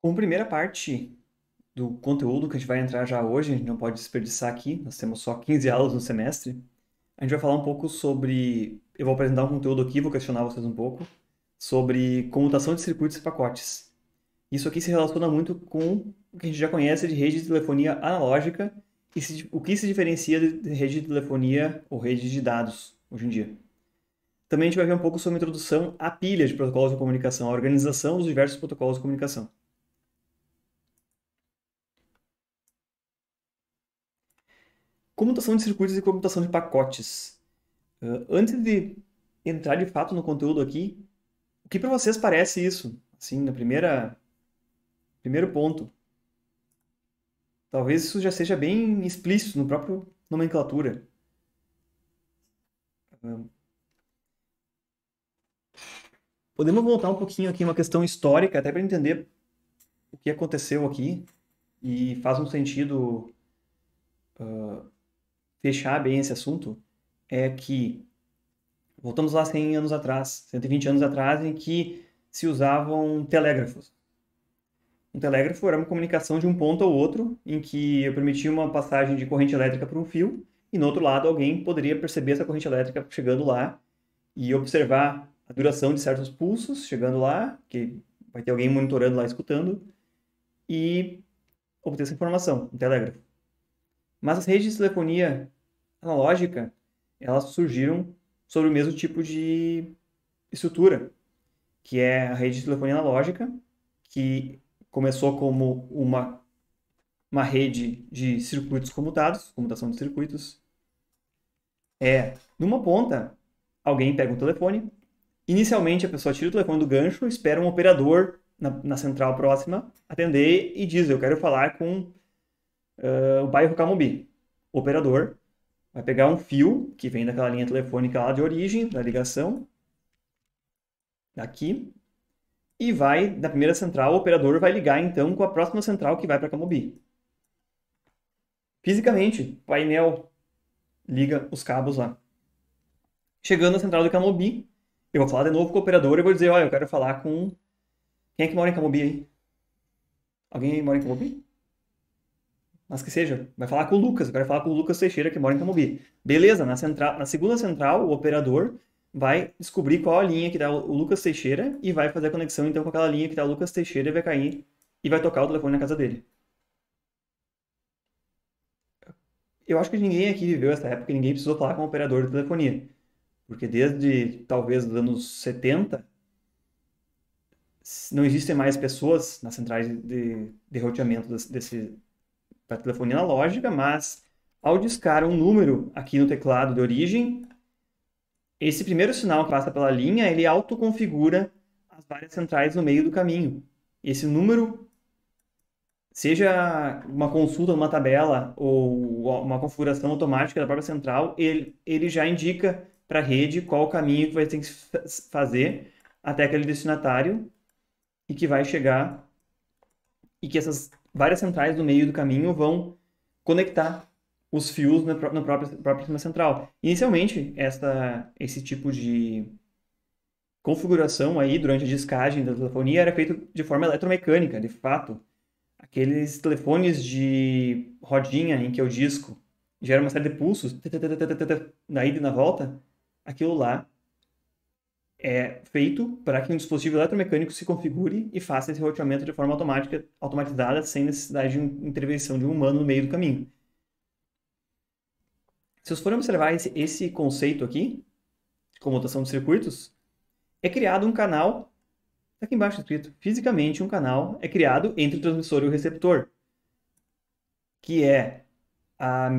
Como primeira parte do conteúdo que a gente vai entrar já hoje, a gente não pode desperdiçar aqui, nós temos só 15 aulas no semestre. A gente vai falar um pouco sobre. Eu vou apresentar um conteúdo aqui, vou questionar vocês um pouco, sobre comutação de circuitos e pacotes. Isso aqui se relaciona muito com o que a gente já conhece de rede de telefonia analógica e se, o que se diferencia de rede de telefonia ou rede de dados hoje em dia. Também a gente vai ver um pouco sobre a introdução à pilha de protocolos de comunicação, a organização dos diversos protocolos de comunicação. Comutação de circuitos e comutação de pacotes. Uh, antes de entrar de fato no conteúdo aqui, o que para vocês parece isso? Assim, na primeira primeiro ponto. Talvez isso já seja bem explícito no próprio nomenclatura. Ah, podemos voltar um pouquinho aqui uma questão histórica, até para entender o que aconteceu aqui e faz um sentido uh, fechar bem esse assunto é que voltamos lá 100 anos atrás, 120 anos atrás, em que se usavam telégrafos. Um telégrafo era uma comunicação de um ponto ao outro, em que eu permitia uma passagem de corrente elétrica por um fio, e no outro lado alguém poderia perceber essa corrente elétrica chegando lá e observar a duração de certos pulsos chegando lá, que vai ter alguém monitorando lá, escutando, e obter essa informação, um telégrafo. Mas as redes de telefonia analógica, elas surgiram sobre o mesmo tipo de estrutura, que é a rede de telefonia analógica, que começou como uma, uma rede de circuitos comutados, comutação de circuitos. É, numa ponta, alguém pega o um telefone. Inicialmente, a pessoa tira o telefone do gancho, espera um operador na, na central próxima atender e diz: Eu quero falar com uh, o bairro Camumbi. O operador vai pegar um fio que vem daquela linha telefônica lá de origem, da ligação, daqui, e vai, na primeira central, o operador vai ligar então com a próxima central que vai para Camumbi. Fisicamente, painel liga os cabos lá. Chegando à central de Camobi, eu vou falar de novo com o operador e vou dizer, olha, eu quero falar com... Quem é que mora em Camobi aí? Alguém mora em Camobi? mas que seja, vai falar com o Lucas, vai falar com o Lucas Teixeira, que mora em Camobi. Beleza, na, central, na segunda central, o operador vai descobrir qual a linha que dá tá o Lucas Teixeira e vai fazer a conexão então com aquela linha que dá tá o Lucas Teixeira e vai cair e vai tocar o telefone na casa dele. Eu acho que ninguém aqui viveu essa época, ninguém precisou falar com o operador de telefonia. Porque desde talvez os anos 70, não existem mais pessoas nas centrais de, de roteamento desse, para telefonia analógica, mas ao discar um número aqui no teclado de origem, esse primeiro sinal que passa pela linha, ele autoconfigura as várias centrais no meio do caminho. Esse número, seja uma consulta numa tabela ou uma configuração automática da própria central, ele, ele já indica para a rede qual o caminho que vai ter que fazer até aquele destinatário e que vai chegar e que essas várias centrais no meio do caminho vão conectar os fios na, na própria, própria sistema central. Inicialmente, essa, esse tipo de configuração aí durante a descagem da telefonia era feito de forma eletromecânica, de fato. Aqueles telefones de rodinha em que é o disco gera uma série de pulsos, ida e na volta, aquilo lá é feito para que um dispositivo eletromecânico se configure e faça esse roteamento de forma automática, automatizada, sem necessidade de intervenção de um humano no meio do caminho. Se vocês forem observar esse, esse conceito aqui, de comutação de circuitos, é criado um canal, está aqui embaixo escrito, fisicamente um canal é criado entre o transmissor e o receptor, que é a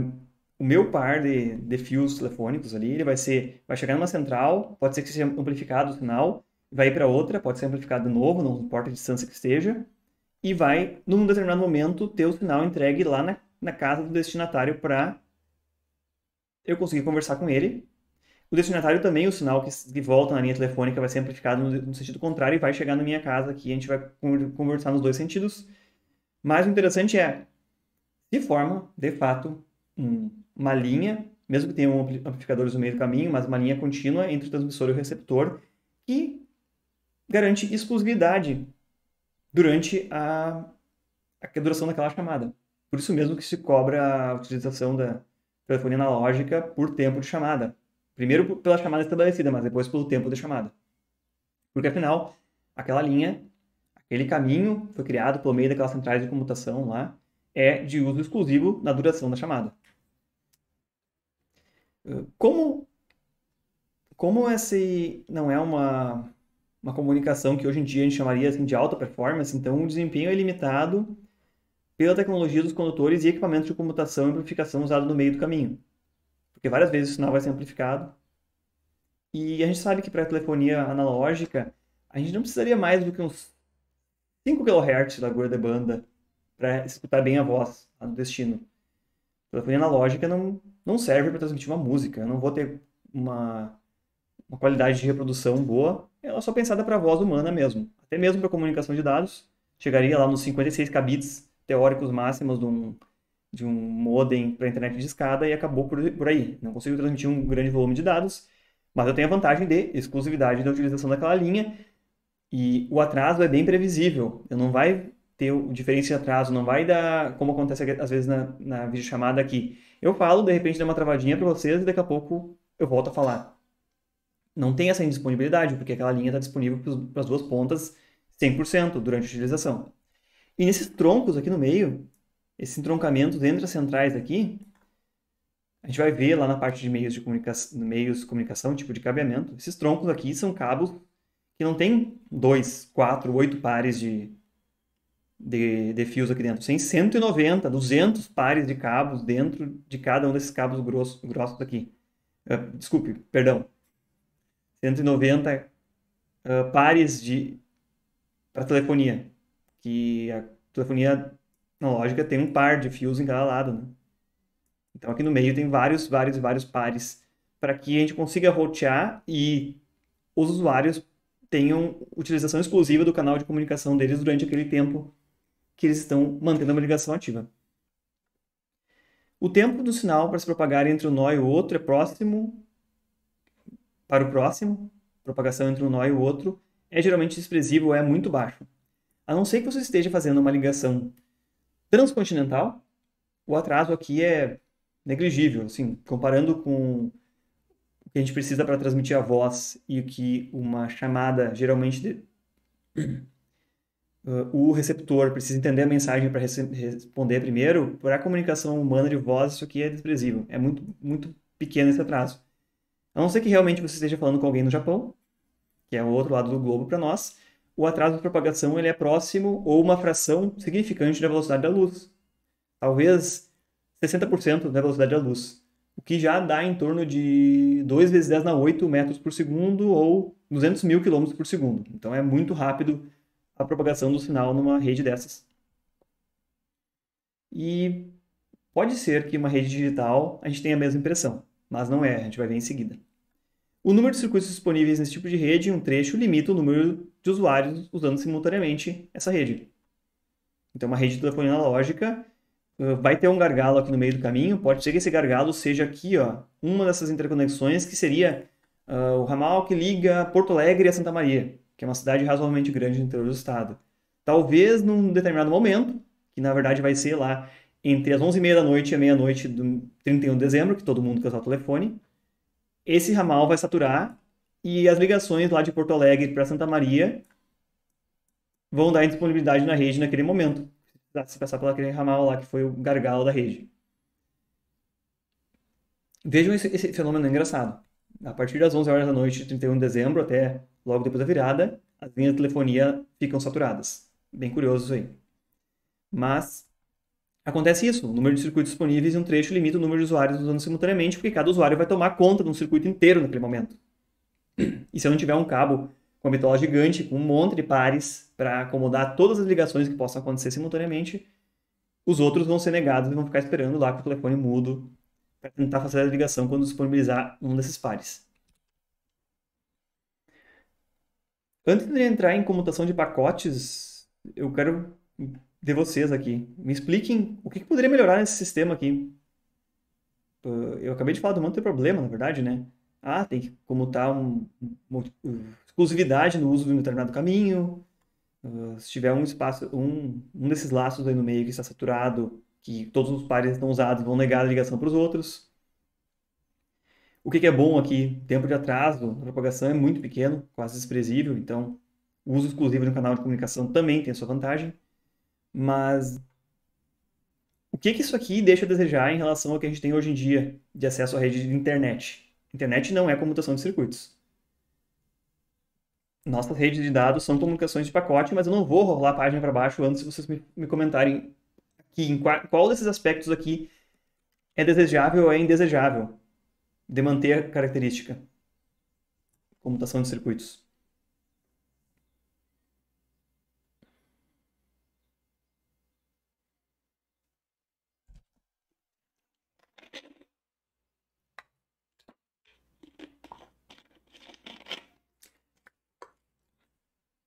o meu par de, de fios telefônicos ali, ele vai ser, vai chegar numa central, pode ser que seja amplificado o sinal, vai ir para outra, pode ser amplificado de novo, não importa a distância que esteja, e vai, num determinado momento, ter o sinal entregue lá na, na casa do destinatário para eu conseguir conversar com ele. O destinatário também, o sinal que, que volta na linha telefônica vai ser amplificado no, no, sentido contrário e vai chegar na minha casa aqui, a gente vai conversar nos dois sentidos. Mas o interessante é, se forma, de fato, um uma linha, mesmo que tenham amplificadores no meio do caminho, mas uma linha contínua entre o transmissor e o receptor, que garante exclusividade durante a, a duração daquela chamada. Por isso mesmo que se cobra a utilização da telefonia analógica por tempo de chamada. Primeiro pela chamada estabelecida, mas depois pelo tempo de chamada. Porque afinal, aquela linha, aquele caminho foi criado pelo meio daquelas centrais de comutação lá, é de uso exclusivo na duração da chamada. Como, como essa não é uma, uma comunicação que hoje em dia a gente chamaria assim, de alta performance, então o desempenho é limitado pela tecnologia dos condutores e equipamentos de comutação e amplificação usados no meio do caminho. Porque várias vezes o sinal vai ser amplificado. E a gente sabe que para a telefonia analógica, a gente não precisaria mais do que uns 5 kHz da largura de banda para escutar bem a voz do destino telefonia analógica não, não serve para transmitir uma música. Eu não vou ter uma, uma qualidade de reprodução boa. Ela é só pensada para voz humana mesmo. Até mesmo para comunicação de dados. Chegaria lá nos 56 kbits teóricos máximos de um, de um modem para internet de escada e acabou por, por aí. Não consigo transmitir um grande volume de dados, mas eu tenho a vantagem de exclusividade da utilização daquela linha e o atraso é bem previsível. Eu não vai ter o diferença de atraso, não vai dar como acontece às vezes na, na videochamada aqui. Eu falo, de repente dá uma travadinha para vocês e daqui a pouco eu volto a falar. Não tem essa indisponibilidade, porque aquela linha está disponível para as duas pontas 100% durante a utilização. E nesses troncos aqui no meio, esse entroncamento dentro as centrais aqui, a gente vai ver lá na parte de meios de comunicação, meios de comunicação, tipo de cabeamento, esses troncos aqui são cabos que não tem dois, quatro, oito pares de, de, de fios aqui dentro. Tem 190, 200 pares de cabos dentro de cada um desses cabos grossos, grossos aqui. Uh, ah, desculpe, perdão. 190 uh, ah, pares de para telefonia. Que a telefonia, na lógica, tem um par de fios em cada lado. Né? Então aqui no meio tem vários, vários, vários pares para que a gente consiga rotear e os usuários tenham utilização exclusiva do canal de comunicação deles durante aquele tempo que eles estão mantendo uma ligação ativa. O tempo do sinal para se propagar entre um nó e o outro é próximo para o próximo, propagação entre um nó e o outro, é geralmente desprezível, é muito baixo. A não ser que você esteja fazendo uma ligação transcontinental, o atraso aqui é negligível, assim, comparando com o que a gente precisa para transmitir a voz e o que uma chamada geralmente de uh, o receptor precisa entender a mensagem para responder primeiro, para a comunicação humana de voz, isso aqui é desprezível. É muito, muito pequeno esse atraso. A não ser que realmente você esteja falando com alguém no Japão, que é o outro lado do globo para nós, o atraso de propagação ele é próximo ou uma fração significante da velocidade da luz. Talvez 60% da velocidade da luz, o que já dá em torno de 2 vezes 10 na 8 metros por segundo ou 200 mil quilômetros por segundo. Então é muito rápido a propagação do sinal numa rede dessas. E pode ser que uma rede digital a gente tenha a mesma impressão, mas não é, a gente vai ver em seguida. O número de circuitos disponíveis nesse tipo de rede em um trecho limita o número de usuários usando simultaneamente essa rede. Então, uma rede de telefonia analógica eh, vai ter um gargalo aqui no meio do caminho. Pode ser que esse gargalo seja aqui, ó, uma dessas interconexões que seria uh, o ramal que liga Porto Alegre a Santa Maria que é uma cidade razoavelmente grande no interior do estado. Talvez num determinado momento, que na verdade vai ser lá entre as 11h30 da noite e a meia-noite do 31 de dezembro, que todo mundo casar o telefone, esse ramal vai saturar e as ligações lá de Porto Alegre para Santa Maria vão dar disponibilidade na rede naquele momento, se passar por aquele ramal lá que foi o gargalo da rede. Vejam esse, esse fenômeno engraçado a partir das 11 horas da noite de 31 de dezembro até logo depois da virada, as linhas de telefonia ficam saturadas. Bem curioso isso aí. Mas acontece isso, o número de circuitos disponíveis em um trecho limita o número de usuários usando simultaneamente, porque cada usuário vai tomar conta de um circuito inteiro naquele momento. E se eu não tiver um cabo com a bitola gigante, com um monte de pares, para acomodar todas as ligações que possam acontecer simultaneamente, os outros vão ser negados e vão ficar esperando lá com o telefone mudo para tentar fazer a ligação quando disponibilizar um desses pares. Antes de entrar em comutação de pacotes, eu quero de vocês aqui. Me expliquem o que, poderia melhorar nesse sistema aqui. Uh, eu acabei de falar do monte de problema, na verdade, né? Ah, tem que comutar um, uma exclusividade no uso de um determinado caminho. Uh, se tiver um espaço, um, um desses laços aí no meio que está saturado, que todos os pares não usados vão negar a ligação para os outros. O que, que, é bom aqui? Tempo de atraso na propagação é muito pequeno, quase desprezível, então o uso exclusivo de um canal de comunicação também tem sua vantagem. Mas o que, que isso aqui deixa a desejar em relação ao que a gente tem hoje em dia de acesso à rede de internet? Internet não é comutação de circuitos. Nossas redes de dados são comunicações de pacote, mas eu não vou rolar a página para baixo antes de vocês me, me comentarem que em qual desses aspectos aqui é desejável ou é indesejável de manter a característica comutação de circuitos.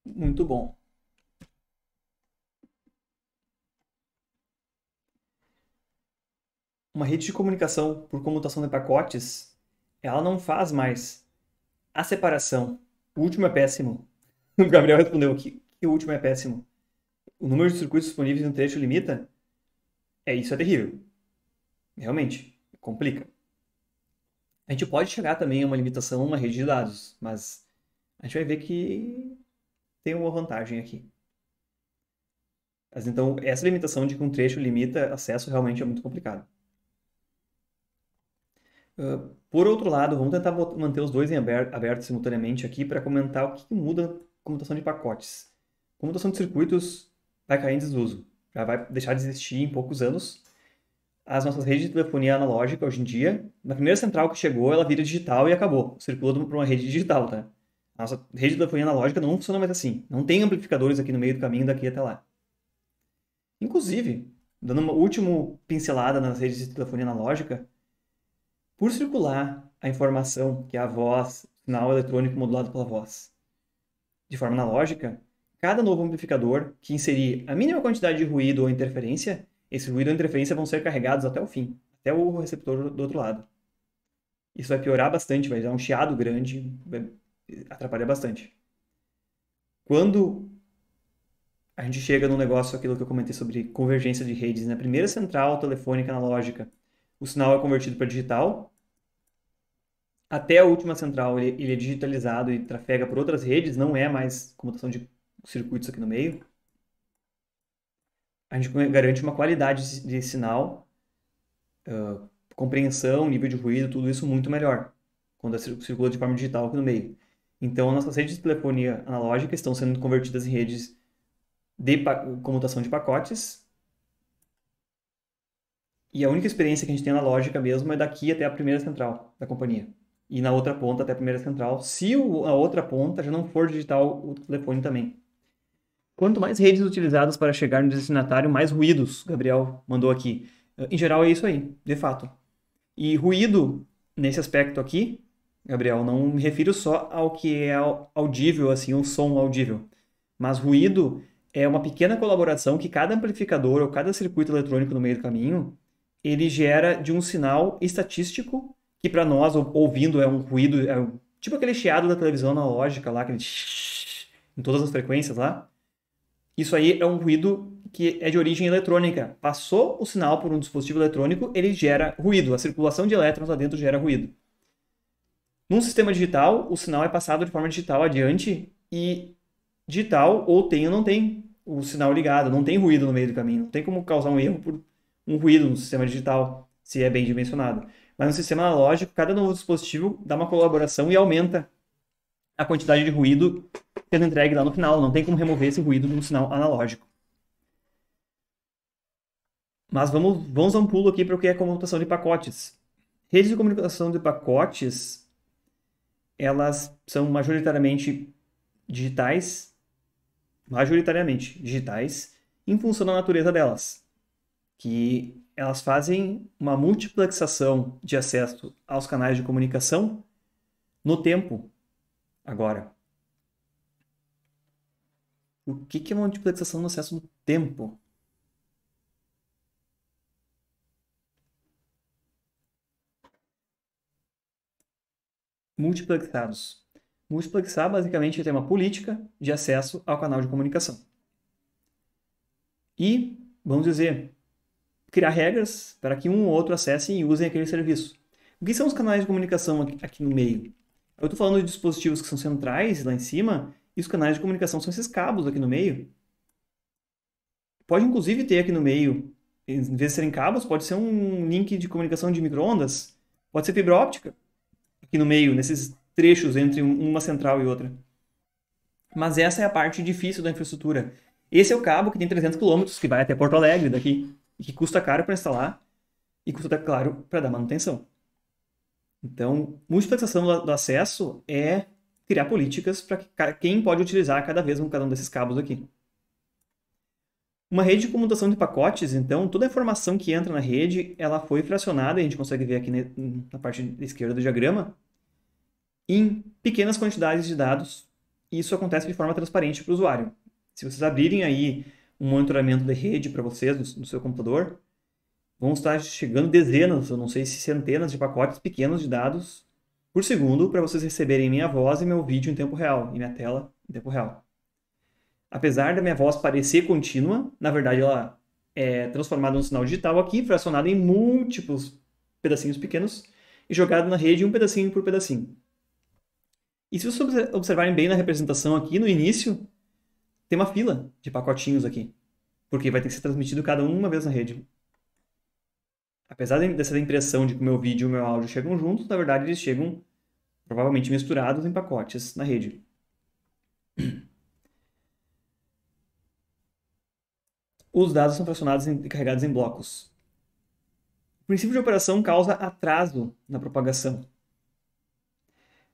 Muito bom. uma rede de comunicação por comutação de pacotes, ela não faz mais a separação. O último é péssimo. O Gabriel respondeu que, que o último é péssimo. O número de circuitos disponíveis no trecho limita? É isso é terrível. Realmente, complica. A gente pode chegar também a uma limitação uma rede de dados, mas a gente vai ver que tem uma vantagem aqui. Mas então, essa limitação de que um trecho limita acesso realmente é muito complicado. Ah, por outro lado, vamos tentar manter os dois em aberto, abertos simultaneamente aqui para comentar o que, que muda comutação de pacotes. Comutação de circuitos vai cair em desuso, já vai deixar de existir em poucos anos. As nossas redes de telefonia analógica hoje em dia, na primeira central que chegou, ela vira digital e acabou. circulando para uma rede digital, tá? A nossa rede de telefonia analógica não funciona mais assim. Não tem amplificadores aqui no meio do caminho daqui até lá. Inclusive, dando uma última pincelada nas redes de telefonia analógica, por circular a informação que é a voz, sinal eletrônico modulado pela voz. De forma analógica, cada novo amplificador que inserir a mínima quantidade de ruído ou interferência, esse ruído ou interferência vão ser carregados até o fim, até o receptor do outro lado. Isso vai piorar bastante, vai dar um chiado grande, vai atrapalhar bastante. Quando a gente chega num negócio, aquilo que eu comentei sobre convergência de redes, na né? primeira central telefônica analógica, o sinal é convertido para digital, até a última central ele, ele, é digitalizado e trafega por outras redes, não é mais comutação de circuitos aqui no meio. A gente garante uma qualidade de sinal, uh, compreensão, nível de ruído, tudo isso muito melhor quando circula de forma digital aqui no meio. Então, nossas redes de telefonia analógica estão sendo convertidas em redes de comutação de pacotes. E a única experiência que a gente tem analógica mesmo é daqui até a primeira central da companhia e na outra ponta até a primeira central, se o, a outra ponta já não for digital o telefone também. Quanto mais redes utilizadas para chegar no destinatário, mais ruídos, Gabriel mandou aqui. Eh, em geral é isso aí, de fato. E ruído, nesse aspecto aqui, Gabriel, não me refiro só ao que é audível, assim, o som audível. Mas ruído é uma pequena colaboração que cada amplificador ou cada circuito eletrônico no meio do caminho, ele gera de um sinal estatístico que para nós, ouvindo, é um ruído, é um, tipo aquele chiado da televisão analógica lá, aquele em todas as frequências lá. Isso aí é um ruído que é de origem eletrônica. Passou o sinal por um dispositivo eletrônico, ele gera ruído. A circulação de elétrons lá dentro gera ruído. Num sistema digital, o sinal é passado de forma digital adiante e digital ou tem ou não tem o sinal ligado, não tem ruído no meio do caminho, não tem como causar um erro por um ruído no sistema digital, se é bem dimensionado. Mas no sistema analógico, cada novo dispositivo dá uma colaboração e aumenta a quantidade de ruído sendo entregue lá no final. Não tem como remover esse ruído de um sinal analógico. Mas vamos, vamos dar um pulo aqui para o que é comutação de pacotes. Redes de comunicação de pacotes, elas são majoritariamente digitais, majoritariamente digitais, em função da natureza delas, que elas fazem uma multiplexação de acesso aos canais de comunicação no tempo. Agora, o que, é uma multiplexação no acesso no tempo? Multiplexados. Multiplexar basicamente é tem uma política de acesso ao canal de comunicação. E, vamos dizer, criar regras para que um ou outro acessem e usem aquele serviço. O que são os canais de comunicação aqui, no meio? Eu estou falando de dispositivos que são centrais lá em cima, e os canais de comunicação são esses cabos aqui no meio. Pode inclusive ter aqui no meio, em vez de serem cabos, pode ser um link de comunicação de microondas, pode ser fibra óptica, aqui no meio, nesses trechos entre uma central e outra. Mas essa é a parte difícil da infraestrutura. Esse é o cabo que tem 300 km, que vai até Porto Alegre daqui e que custa caro para instalar e custa caro para dar manutenção. Então, multiplexação do acesso é criar políticas para quem pode utilizar cada vez um cada um desses cabos aqui. Uma rede de comutação de pacotes, então, toda a informação que entra na rede, ela foi fracionada, a gente consegue ver aqui na parte esquerda do diagrama, em pequenas quantidades de dados, e isso acontece de forma transparente para o usuário. Se vocês abrirem aí um monitoramento de rede para vocês no, no seu computador, vão estar chegando dezenas, eu não sei se centenas de pacotes pequenos de dados por segundo para vocês receberem minha voz e meu vídeo em tempo real, e minha tela em tempo real. Apesar da minha voz parecer contínua, na verdade ela é transformada num sinal digital aqui, fracionada em múltiplos pedacinhos pequenos e jogada na rede um pedacinho por pedacinho. E se vocês observarem bem na representação aqui no início, tem uma fila de pacotinhos aqui. Porque vai ter que ser transmitido cada um uma vez na rede. Apesar dessa impressão de que o meu vídeo e o meu áudio chegam juntos, na verdade eles chegam provavelmente misturados em pacotes na rede. Os dados são fracionados e carregados em blocos. O princípio de operação causa atraso na propagação.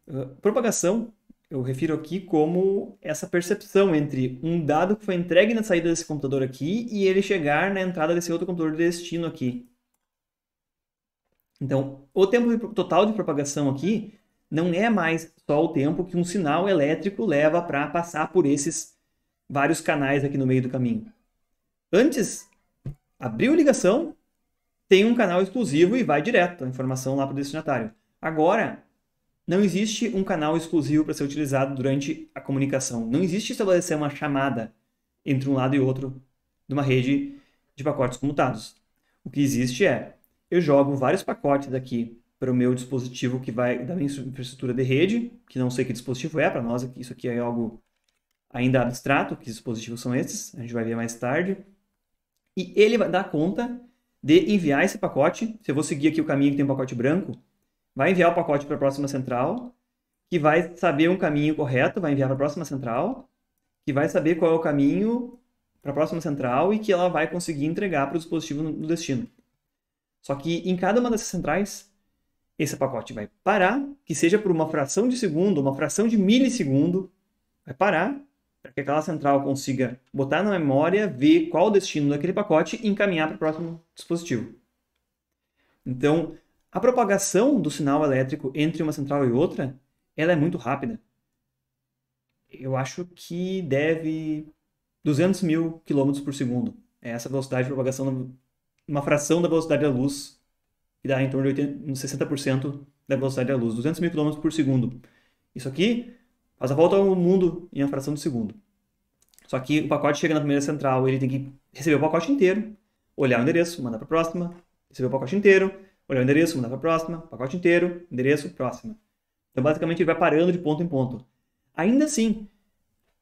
Uh, propagação eu refiro aqui como essa percepção entre um dado que foi entregue na saída desse computador aqui e ele chegar na entrada desse outro computador de destino aqui. Então, o tempo total de propagação aqui não é mais só o tempo que um sinal elétrico leva para passar por esses vários canais aqui no meio do caminho. Antes, abriu ligação, tem um canal exclusivo e vai direto a informação lá para o destinatário. Agora, não existe um canal exclusivo para ser utilizado durante a comunicação. Não existe estabelecer uma chamada entre um lado e outro de uma rede de pacotes comutados. O que existe é, eu jogo vários pacotes aqui para o meu dispositivo que vai da minha infraestrutura de rede, que não sei que dispositivo é, para nós isso aqui é algo ainda abstrato, que dispositivos são esses, a gente vai ver mais tarde. E ele vai dar conta de enviar esse pacote, se eu vou seguir aqui o caminho que tem um pacote branco, vai enviar o pacote para a próxima central, que vai saber um caminho correto, vai enviar para a próxima central, que vai saber qual é o caminho para a próxima central e que ela vai conseguir entregar para o dispositivo no destino. Só que em cada uma dessas centrais, esse pacote vai parar, que seja por uma fração de segundo, uma fração de milissegundo, vai parar para que aquela central consiga botar na memória, ver qual o destino daquele pacote e encaminhar para o próximo dispositivo. Então, a propagação do sinal elétrico entre uma central e outra, ela é muito rápida. Eu acho que deve 200 mil quilômetros por segundo. É essa velocidade de propagação, uma fração da velocidade da luz, que dá em torno de 80, 60% da velocidade da luz, 200 mil quilômetros por segundo. Isso aqui faz a volta ao mundo em uma fração de segundo. Só que o pacote chega na primeira central, ele tem que receber o pacote inteiro, olhar o endereço, mandar para a próxima, receber o pacote inteiro, olhar o endereço, mudar para a próxima, pacote inteiro, endereço, próxima. Então, basicamente, ele vai parando de ponto em ponto. Ainda assim,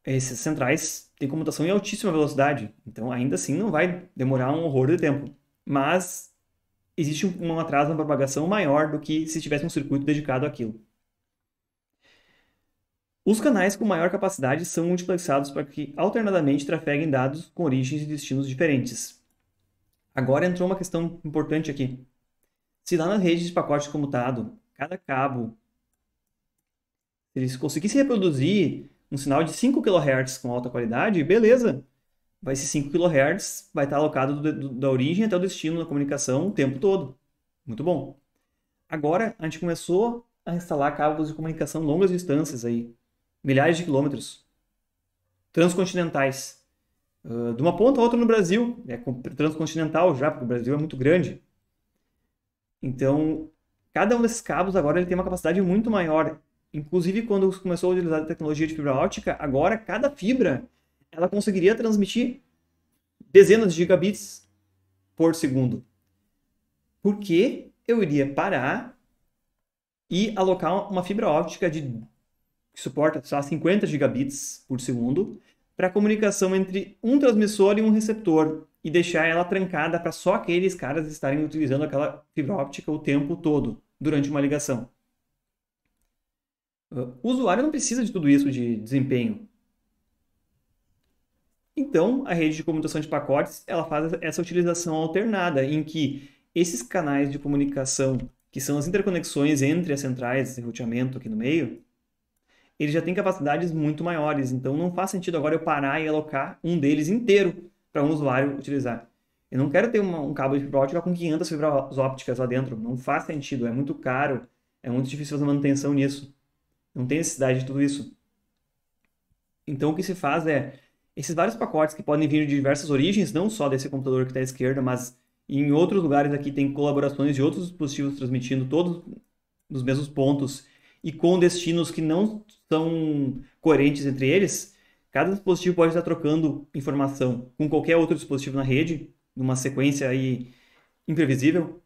esses centrais têm comutação em altíssima velocidade, então ainda assim não vai demorar um horror de tempo. Mas existe um atraso na propagação maior do que se tivesse um circuito dedicado àquilo. Os canais com maior capacidade são multiplexados para que alternadamente trafeguem dados com origens e destinos diferentes. Agora entrou uma questão importante aqui. Se lá na rede de pacote comutado, tá, cada cabo, se eles conseguissem reproduzir um sinal de 5 kHz com alta qualidade, beleza. Vai ser 5 kHz, vai estar alocado do, do, da origem até o destino na comunicação o tempo todo. Muito bom. Agora a gente começou a instalar cabos de comunicação longas distâncias aí, milhares de quilômetros, transcontinentais, uh, de uma ponta a outra no Brasil, é transcontinental já, porque o Brasil é muito grande. Então, cada um desses cabos agora ele tem uma capacidade muito maior. Inclusive, quando começou a utilizar a tecnologia de fibra óptica, agora cada fibra ela conseguiria transmitir dezenas de gigabits por segundo. Por que eu iria parar e alocar uma fibra óptica de, que suporta só 50 gigabits por segundo para a comunicação entre um transmissor e um receptor e deixar ela trancada para só aqueles caras estarem utilizando aquela fibra óptica o tempo todo durante uma ligação. Ah, o usuário não precisa de tudo isso de desempenho. Então, a rede de comutação de pacotes ela faz essa utilização alternada, em que esses canais de comunicação, que são as interconexões entre as centrais de roteamento aqui no meio, ele já tem capacidades muito maiores. Então não faz sentido agora eu parar e alocar um deles inteiro para um usuário utilizar. Eu não quero ter uma, um cabo de fibra óptica com 500 fibras ópticas lá dentro. Não faz sentido, é muito caro, é muito difícil fazer manutenção nisso. Não tem necessidade de tudo isso. Então o que se faz é esses vários pacotes que podem vir de diversas origens, não só desse computador que está à esquerda, mas em outros lugares aqui tem colaborações de outros dispositivos transmitindo todos nos mesmos pontos e com destinos que não são coerentes entre eles, cada dispositivo pode estar trocando informação com qualquer outro dispositivo na rede, numa sequência aí imprevisível.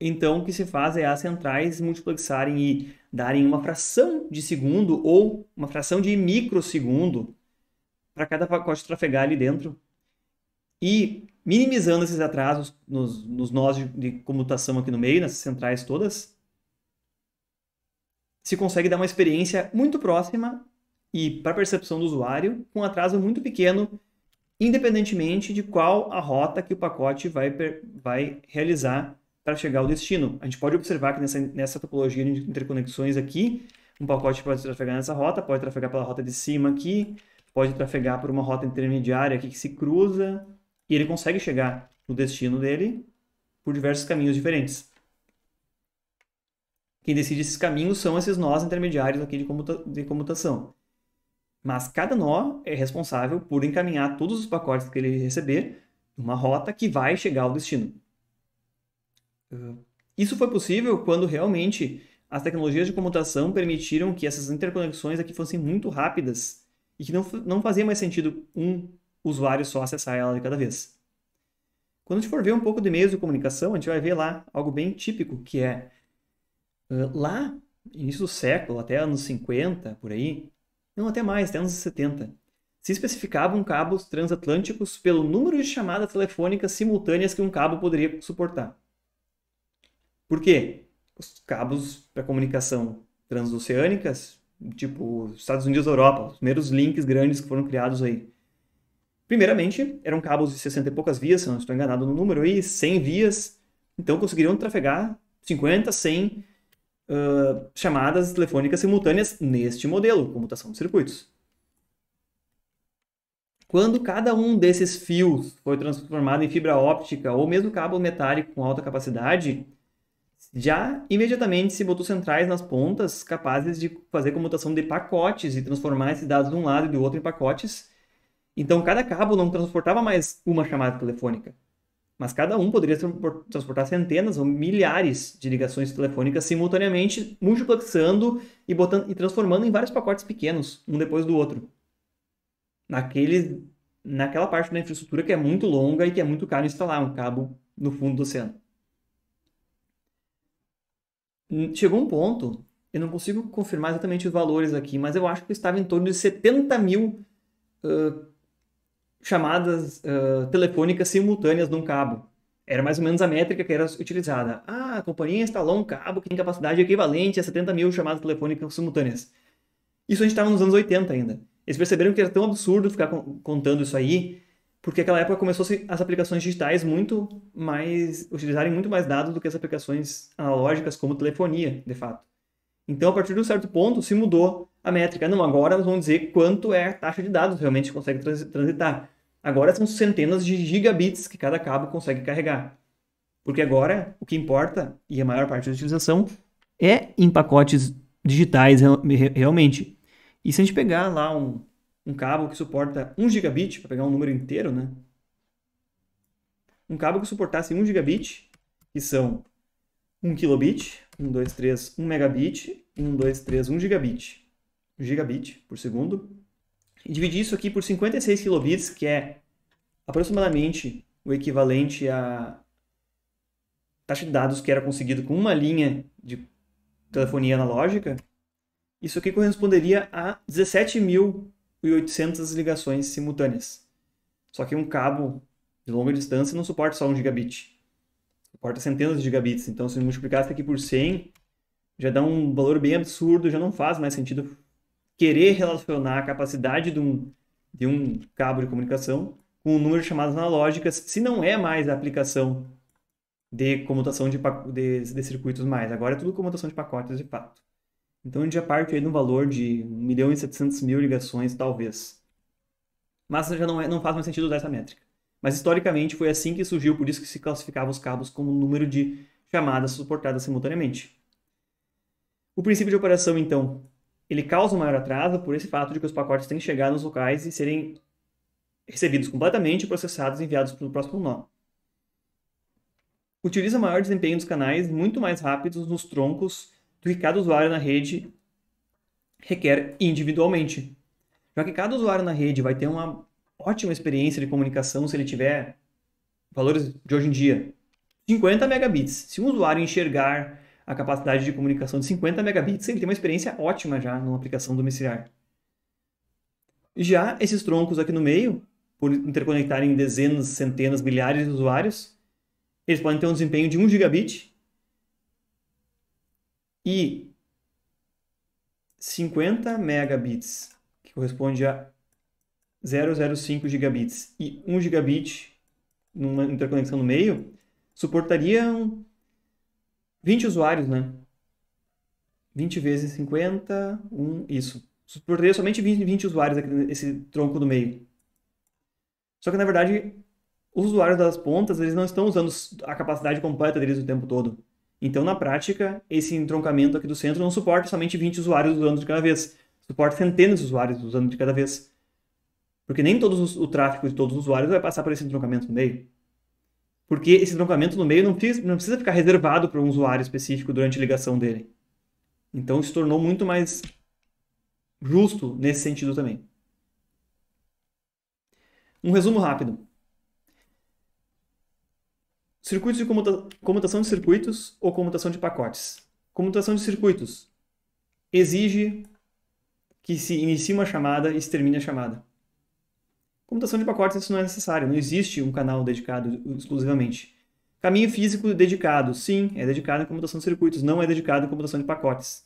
Então, o que se faz é as centrais multiplexarem e darem uma fração de segundo ou uma fração de microsegundo para cada pacote trafegar ali dentro. E minimizando esses atrasos nos, nos nós de, de comutação aqui no meio, nessas centrais todas, se consegue dar uma experiência muito próxima e para a percepção do usuário, com um atraso muito pequeno, independentemente de qual a rota que o pacote vai, vai realizar para chegar ao destino. A gente pode observar que nessa, nessa topologia de interconexões aqui, um pacote pode trafegar nessa rota, pode trafegar pela rota de cima aqui, pode trafegar por uma rota intermediária aqui que se cruza, e ele consegue chegar no destino dele por diversos caminhos diferentes. Quem decide esses caminhos são esses nós intermediários aqui de, comuta de comutação. Mas cada nó é responsável por encaminhar todos os pacotes que ele receber numa rota que vai chegar ao destino. Isso foi possível quando realmente as tecnologias de comutação permitiram que essas interconexões aqui fossem muito rápidas e que não, não fazia mais sentido um usuário só acessar ela de cada vez. Quando a gente for ver um pouco de meios de comunicação, a gente vai ver lá algo bem típico, que é ah, lá, início do século, até anos 50, por aí, não até mais, até anos 70, se especificavam cabos transatlânticos pelo número de chamadas telefônicas simultâneas que um cabo poderia suportar. Por quê? Os cabos para comunicação transoceânicas, tipo Estados Unidos e Europa, os primeiros links grandes que foram criados aí. Primeiramente, eram cabos de 60 e poucas vias, se não estou enganado no número aí, 100 vias, então conseguiriam trafegar 50, 100 uh, chamadas telefônicas simultâneas neste modelo, comutação de circuitos. Quando cada um desses fios foi transformado em fibra óptica ou mesmo cabo metálico com alta capacidade, já imediatamente se botou centrais nas pontas capazes de fazer comutação de pacotes e transformar esses dados de um lado e do outro em pacotes. Então, cada cabo não transportava mais uma chamada telefônica, mas cada um poderia transportar centenas ou milhares de ligações telefônicas simultaneamente, multiplexando e, botando, e transformando em vários pacotes pequenos, um depois do outro. Naquele, naquela parte da infraestrutura que é muito longa e que é muito caro instalar um cabo no fundo do oceano. Hum, chegou um ponto, eu não consigo confirmar exatamente os valores aqui, mas eu acho que estava em torno de 70 mil uh, chamadas uh, telefônicas simultâneas num cabo. Era mais ou menos a métrica que era utilizada. Ah, a companhia instalou um cabo que tem capacidade equivalente a 70 mil chamadas telefônicas simultâneas. Isso a gente estava tá nos anos 80 ainda. Eles perceberam que era tão absurdo ficar contando isso aí, porque naquela época começou as aplicações digitais muito mais utilizarem muito mais dados do que as aplicações analógicas como telefonia, de fato. Então, a partir de um certo ponto, se mudou a métrica. Não, agora nós vamos dizer quanto é a taxa de dados realmente que consegue transitar. Agora são centenas de gigabits que cada cabo consegue carregar. Porque agora o que importa, e a maior parte da utilização, é em pacotes digitais realmente. E se a gente pegar lá um, um cabo que suporta 1 gigabit, para pegar um número inteiro, né? Um cabo que suportasse 1 gigabit, que são 1 kilobit, 1, 2, 3, 1 megabit, 1, 2, 3, 1 gigabit gigabit por segundo. E dividir isso aqui por 56 kilobits, que é aproximadamente o equivalente à taxa de dados que era conseguido com uma linha de telefonia analógica, isso aqui corresponderia a 17.800 ligações simultâneas. Só que um cabo de longa distância não suporta só um gigabit. Suporta centenas de gigabits. Então, se multiplicar isso aqui por 100, já dá um valor bem absurdo, já não faz mais sentido querer relacionar a capacidade de um, de um cabo de comunicação com o um número de chamadas analógicas, se não é mais a aplicação de comutação de, de, de circuitos mais. Agora é tudo comutação de pacotes de fato. Então a gente já parte aí um valor de 1 milhão e 700 mil ligações, talvez. Mas já não, é, não faz mais sentido usar essa métrica. Mas historicamente foi assim que surgiu, por isso que se classificava os cabos como número de chamadas suportadas simultaneamente. O princípio de operação, então, ele causa um maior atraso por esse fato de que os pacotes têm que chegar nos locais e serem recebidos completamente, processados e enviados para o próximo nó. Utiliza maior desempenho dos canais muito mais rápidos nos troncos do que cada usuário na rede requer individualmente. Já que cada usuário na rede vai ter uma ótima experiência de comunicação se ele tiver valores de hoje em dia, 50 megabits. Se um usuário enxergar a capacidade de comunicação de 50 megabits, ele tem uma experiência ótima já numa aplicação domiciliar. Já esses troncos aqui no meio, por interconectarem dezenas, centenas, milhares de usuários, eles podem ter um desempenho de 1 gigabit e 50 megabits, que corresponde a 0,05 gigabits e 1 gigabit numa interconexão no meio, suportariam 20 usuários, né? 20 vezes 50, 1, isso. Suportaria somente 20, 20 usuários aqui nesse tronco do meio. Só que, na verdade, os usuários das pontas, eles não estão usando a capacidade completa deles o tempo todo. Então, na prática, esse entroncamento aqui do centro não suporta somente 20 usuários usando de cada vez. Suporta centenas de usuários usando de cada vez. Porque nem todos o tráfego de todos os usuários vai passar por esse entroncamento no meio porque esse troncamento no meio não, precisa, não precisa ficar reservado para um usuário específico durante a ligação dele. Então se tornou muito mais justo nesse sentido também. Um resumo rápido. Circuitos de comuta comutação de circuitos ou comutação de pacotes. Comutação de circuitos exige que se inicie uma chamada e se termine a chamada. Computação de pacotes isso não é necessário, não existe um canal dedicado exclusivamente. Caminho físico dedicado, sim, é dedicado em computação de circuitos, não é dedicado em computação de pacotes.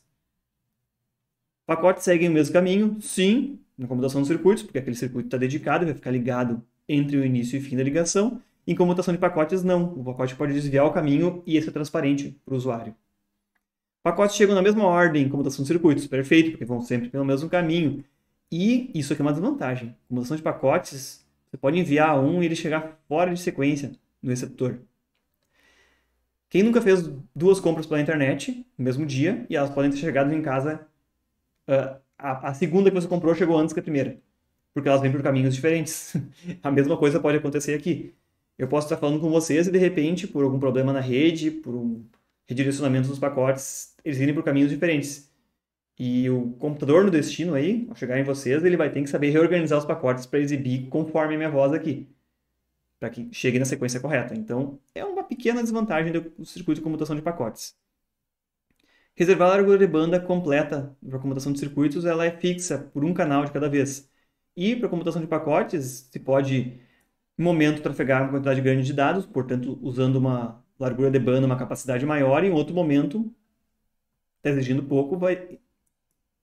Pacotes seguem o mesmo caminho, sim, na computação de circuitos, porque aquele circuito está dedicado, vai ficar ligado entre o início e fim da ligação. Em comutação de pacotes, não. O pacote pode desviar o caminho e isso é transparente para o usuário. Pacotes chegam na mesma ordem em comutação de circuitos, perfeito, porque vão sempre pelo mesmo caminho. E isso aqui é uma desvantagem. Combinação de pacotes, você pode enviar um e ele chegar fora de sequência no receptor. Quem nunca fez duas compras pela internet no mesmo dia e elas podem ter chegado em casa. Uh, a, a, segunda que você comprou chegou antes que a primeira. Porque elas vêm por caminhos diferentes. a mesma coisa pode acontecer aqui. Eu posso estar falando com vocês e de repente, por algum problema na rede, por um redirecionamento dos pacotes, eles vêm por caminhos diferentes. E o computador no destino aí, ao chegar em vocês, ele vai ter que saber reorganizar os pacotes para exibir conforme a minha voz aqui, para que chegue na sequência correta. Então, é uma pequena desvantagem do circuito de comutação de pacotes. Reservar a largura de banda completa para comutação de circuitos, ela é fixa por um canal de cada vez. E para comutação de pacotes, se pode, no momento, trafegar uma quantidade grande de dados, portanto, usando uma largura de banda, uma capacidade maior, e em outro momento, está exigindo pouco, vai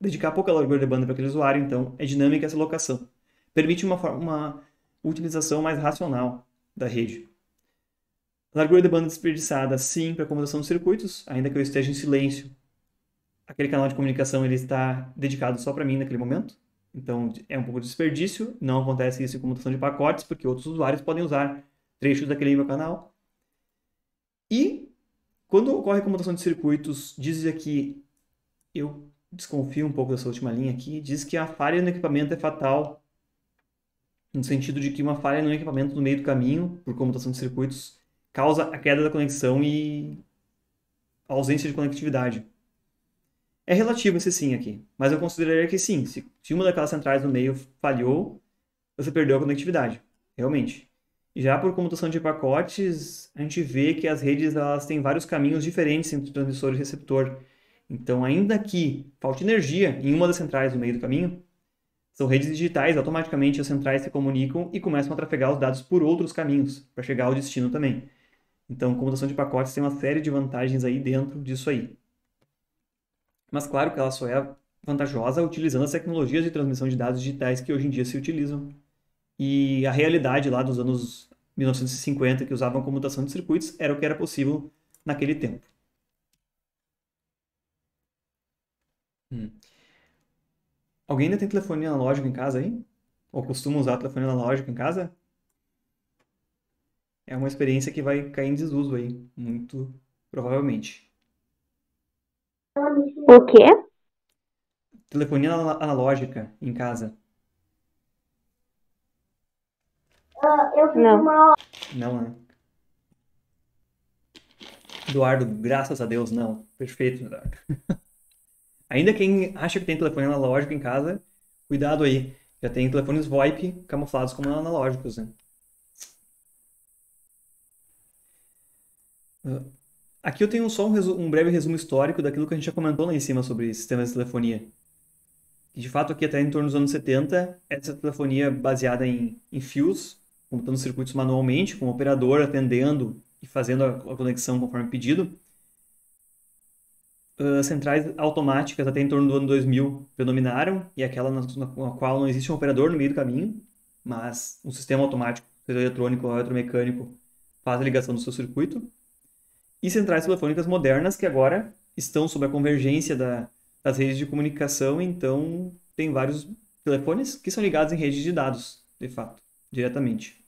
dedicar pouca largura de banda para aquele usuário, então é dinâmica essa locação. Permite uma, uma utilização mais racional da rede. Largura de banda desperdiçada, sim, para acomodação de circuitos, ainda que eu esteja em silêncio. Aquele canal de comunicação ele está dedicado só para mim naquele momento, então é um pouco de desperdício. Não acontece isso em comutação de pacotes, porque outros usuários podem usar trechos daquele meu canal. E quando ocorre comutação de circuitos, diz aqui, eu desconfio um pouco dessa última linha aqui, diz que a falha no equipamento é fatal, no sentido de que uma falha no equipamento no meio do caminho, por comutação de circuitos, causa a queda da conexão e a ausência de conectividade. É relativo esse sim aqui, mas eu consideraria que sim, se, se uma daquelas centrais no meio falhou, você perdeu a conectividade, realmente. Já por comutação de pacotes, a gente vê que as redes elas têm vários caminhos diferentes entre transmissor e receptor. Então, ainda que falte energia em uma das centrais no meio do caminho, são redes digitais, automaticamente as centrais se comunicam e começam a trafegar os dados por outros caminhos, para chegar ao destino também. Então, comutação de pacotes tem uma série de vantagens aí dentro disso aí. Mas claro que ela só é vantajosa utilizando as tecnologias de transmissão de dados digitais que hoje em dia se utilizam. E a realidade lá dos anos 1950 que usavam comutação de circuitos era o que era possível naquele tempo. Hum. Alguém ainda tem telefone analógico em casa aí? Ou costuma usar telefone analógico em casa? É uma experiência que vai cair em desuso aí, muito provavelmente. O quê? Telefonia analógica em casa. Uh, eu fiz Não. uma. Não, né? Eduardo, graças a Deus, não. Perfeito, Eduardo. Ainda quem acha que tem telefone analógico em casa, cuidado aí. Já tem telefones VoIP camuflados como analógicos, né? Ah, aqui eu tenho só um, um, breve resumo histórico daquilo que a gente já comentou lá em cima sobre sistemas de telefonia. De fato, aqui até em torno dos anos 70, essa telefonia baseada em, em fios, computando circuitos manualmente, com o operador atendendo e fazendo a, a conexão conforme pedido, centrais automáticas até em torno do ano 2000 predominaram, e aquela na, na qual não existe um operador no meio do caminho, mas um sistema automático, seja eletrônico ou eletromecânico, faz a ligação do seu circuito. E centrais telefônicas modernas que agora estão sob a convergência da, das redes de comunicação, então tem vários telefones que são ligados em redes de dados, de fato, diretamente.